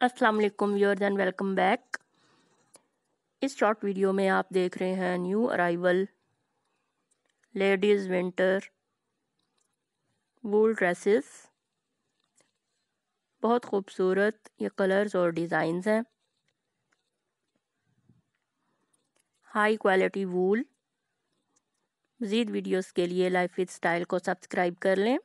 असलकुम वालेकुम viewers and welcome back इस शॉर्ट वीडियो में आप देख रहे हैं new arrival ladies winter wool dresses बहुत खूबसूरत ये कलर्स और डिज़ाइंस हैं हाई क्वालिटी वूल मज़ीद वीडियोस के लिए लाइफ विद स्टाइल को सब्सक्राइब कर लें